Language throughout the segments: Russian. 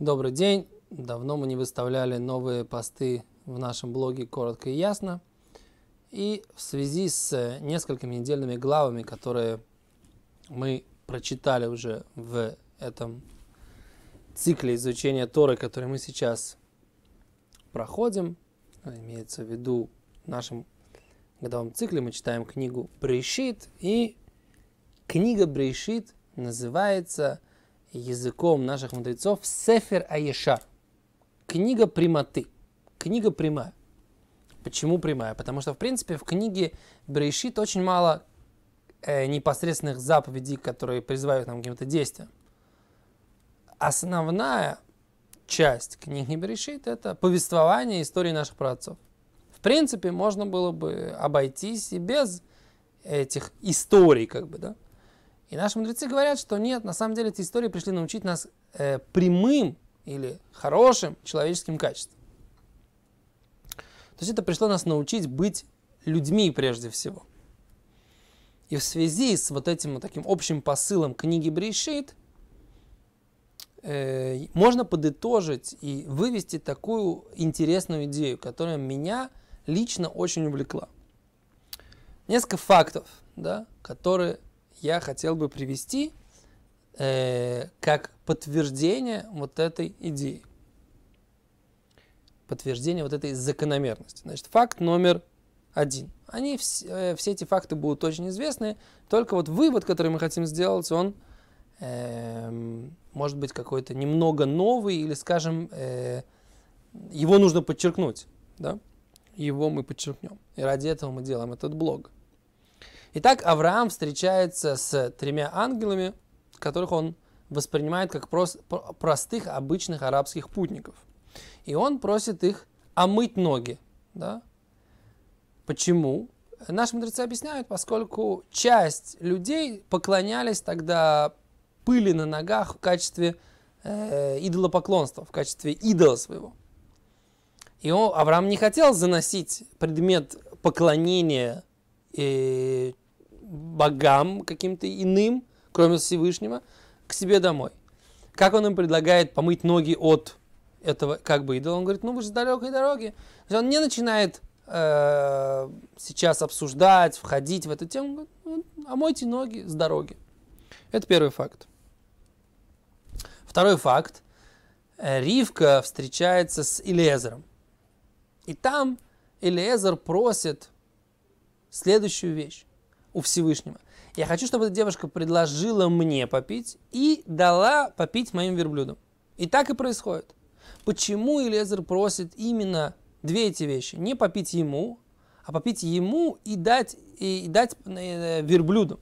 Добрый день! Давно мы не выставляли новые посты в нашем блоге «Коротко и ясно». И в связи с э, несколькими недельными главами, которые мы прочитали уже в этом цикле изучения Торы, который мы сейчас проходим, а имеется в виду в нашем годовом цикле мы читаем книгу «Брешит», и книга «Брешит» называется – языком наших мудрецов Сефер Аешар. Книга прямоты. Книга прямая. Почему прямая? Потому что, в принципе, в книге Брейшит очень мало э, непосредственных заповедей, которые призывают нам к каким-то действиям. Основная часть книги Берешит – это повествование истории наших праотцов. В принципе, можно было бы обойтись и без этих историй, как бы, да. И наши мудрецы говорят, что нет, на самом деле эти истории пришли научить нас э, прямым или хорошим человеческим качествам. То есть это пришло нас научить быть людьми прежде всего. И в связи с вот этим вот таким общим посылом книги Бришит э, можно подытожить и вывести такую интересную идею, которая меня лично очень увлекла. Несколько фактов, да, которые я хотел бы привести э, как подтверждение вот этой идеи. Подтверждение вот этой закономерности. Значит, факт номер один. Они, все, э, все эти факты будут очень известны, только вот вывод, который мы хотим сделать, он э, может быть какой-то немного новый, или, скажем, э, его нужно подчеркнуть. Да? Его мы подчеркнем. И ради этого мы делаем этот блог. Итак, Авраам встречается с тремя ангелами, которых он воспринимает как простых обычных арабских путников. И он просит их омыть ноги. Да? Почему? Наши мудрецы объясняют, поскольку часть людей поклонялись тогда пыли на ногах в качестве э, идолопоклонства, в качестве идола своего. И он, Авраам не хотел заносить предмет поклонения э, богам каким-то иным, кроме Всевышнего, к себе домой. Как он им предлагает помыть ноги от этого как бы идола? Он говорит, ну вы же с далекой дороги. То есть он не начинает э, сейчас обсуждать, входить в эту тему. Он говорит, «Ну, омойте ноги с дороги. Это первый факт. Второй факт. Э, Ривка встречается с Илезером. И там Илезер просит следующую вещь у Всевышнего. Я хочу, чтобы эта девушка предложила мне попить и дала попить моим верблюдам. И так и происходит. Почему Элезер просит именно две эти вещи? Не попить ему, а попить ему и дать, и, дать э, верблюдам.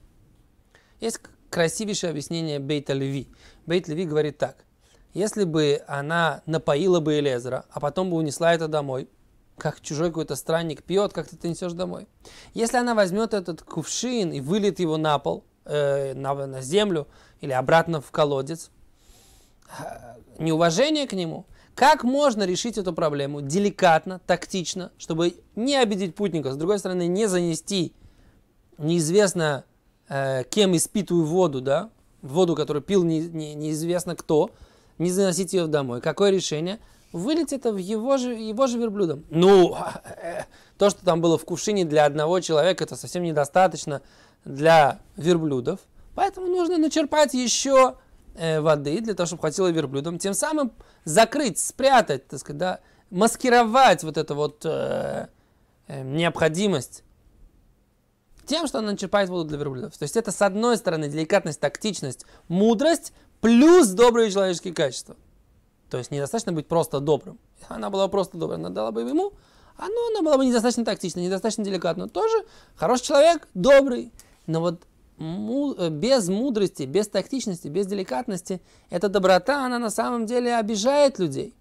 Есть красивейшее объяснение Бейта Леви. Бейт Леви говорит так. Если бы она напоила бы Элезера, а потом бы унесла это домой, как чужой какой-то странник пьет, как ты это несешь домой. Если она возьмет этот кувшин и вылит его на пол, э, на, на землю или обратно в колодец, э, неуважение к нему, как можно решить эту проблему деликатно, тактично, чтобы не обидеть путника, с другой стороны, не занести неизвестно э, кем испитую воду, да, воду, которую пил не, не, неизвестно кто, не заносить ее домой. Какое решение? вылетит в его же, его же верблюдом. Ну, э, то, что там было в кувшине для одного человека, это совсем недостаточно для верблюдов. Поэтому нужно начерпать еще э, воды для того, чтобы хватило верблюдам. Тем самым закрыть, спрятать, так сказать, да, маскировать вот эту вот э, э необходимость тем, что она начерпает воду для верблюдов. То есть это, с одной стороны, деликатность, тактичность, мудрость, плюс добрые человеческие качества. То есть недостаточно быть просто добрым. Она была просто доброй, она дала бы ему, а ну, она была бы недостаточно тактична, недостаточно деликатна. Тоже хороший человек, добрый, но вот э, без мудрости, без тактичности, без деликатности, эта доброта, она на самом деле обижает людей.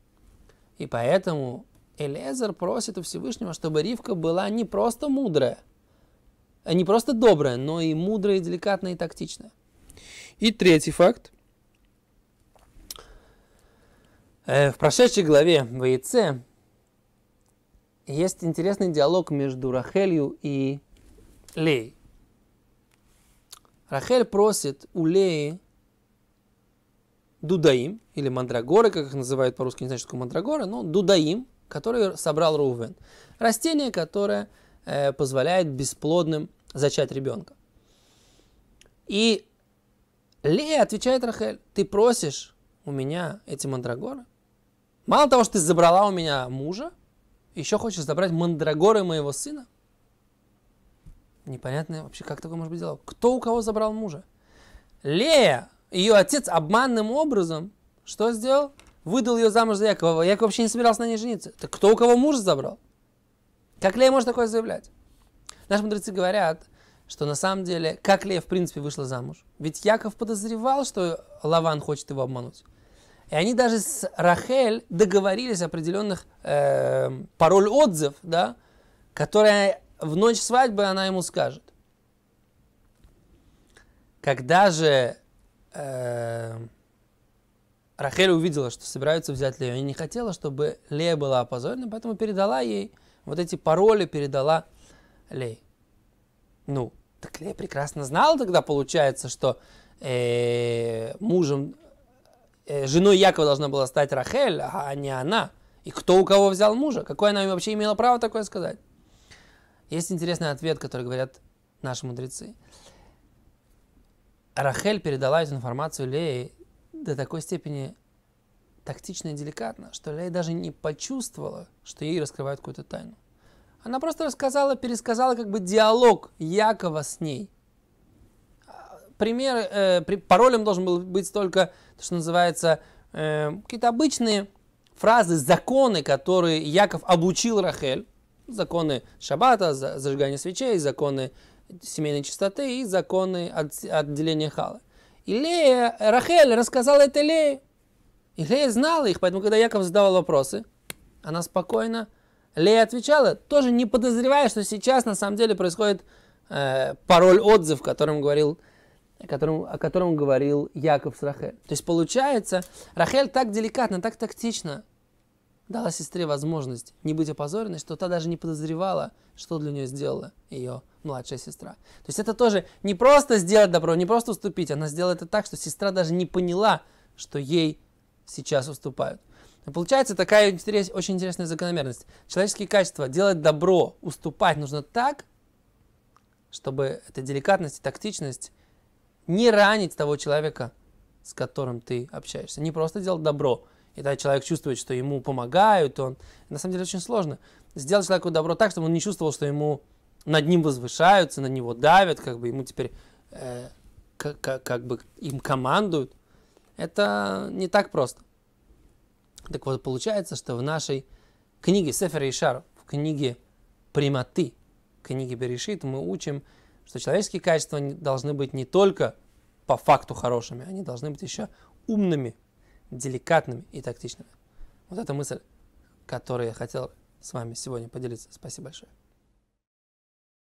И поэтому Элезер просит у Всевышнего, чтобы Ривка была не просто мудрая, э, не просто добрая, но и мудрая, и деликатная, и тактичная. И третий факт – Э, в прошедшей главе в Яйце есть интересный диалог между Рахелью и Лей. Рахель просит у Леи дудаим, или мандрагоры, как их называют по-русски, не знаю, что такое мандрагоры, но дудаим, который собрал Рувен. Растение, которое э, позволяет бесплодным зачать ребенка. И Лея отвечает Рахель, ты просишь у меня эти мандрагоры? Мало того, что ты забрала у меня мужа, еще хочешь забрать мандрагоры моего сына? Непонятно вообще, как такое может быть дело. Кто у кого забрал мужа? Лея, ее отец обманным образом, что сделал? Выдал ее замуж за Якова. Яков вообще не собирался на ней жениться. Так кто у кого мужа забрал? Как Лея может такое заявлять? Наши мудрецы говорят, что на самом деле, как Лея в принципе вышла замуж? Ведь Яков подозревал, что Лаван хочет его обмануть. И они даже с Рахель договорились определенных э, пароль-отзыв, да, которые в ночь свадьбы она ему скажет. Когда же э, Рахель увидела, что собираются взять Лею, и не хотела, чтобы Лея была опозорена, поэтому передала ей вот эти пароли, передала Лей. Ну, так Лея прекрасно знала тогда, получается, что э, мужем Э, женой Якова должна была стать Рахель, а не она. И кто у кого взял мужа? Какое она вообще имела право такое сказать? Есть интересный ответ, который говорят наши мудрецы. Рахель передала эту информацию Лее до такой степени тактично и деликатно, что Лея даже не почувствовала, что ей раскрывают какую-то тайну. Она просто рассказала, пересказала как бы диалог Якова с ней – пример, э, при, паролем должен был быть только то, что называется э, какие-то обычные фразы, законы, которые Яков обучил Рахель. Законы шаббата, зажигания свечей, законы семейной чистоты и законы от, отделения Хала. И Лея, Рахель рассказала это Лее. И Лея знала их, поэтому, когда Яков задавал вопросы, она спокойно Лея отвечала, тоже не подозревая, что сейчас на самом деле происходит э, пароль-отзыв, которым говорил о котором, о котором говорил Яков с Рахель. То есть получается, Рахель так деликатно, так тактично дала сестре возможность не быть опозоренной, что та даже не подозревала, что для нее сделала ее младшая сестра. То есть это тоже не просто сделать добро, не просто уступить, она сделала это так, что сестра даже не поняла, что ей сейчас уступают. получается такая интерес, очень интересная закономерность. Человеческие качества делать добро, уступать нужно так, чтобы эта деликатность и тактичность не ранить того человека, с которым ты общаешься. Не просто делать добро. И тогда человек чувствует, что ему помогают, он... На самом деле очень сложно сделать человеку добро так, чтобы он не чувствовал, что ему над ним возвышаются, на него давят, как бы ему теперь э, как, как, бы им командуют. Это не так просто. Так вот, получается, что в нашей книге Сефер Ишар, в книге Приматы, книге Берешит, мы учим что человеческие качества должны быть не только по факту хорошими, они должны быть еще умными, деликатными и тактичными. Вот эта мысль, которую я хотел с вами сегодня поделиться. Спасибо большое.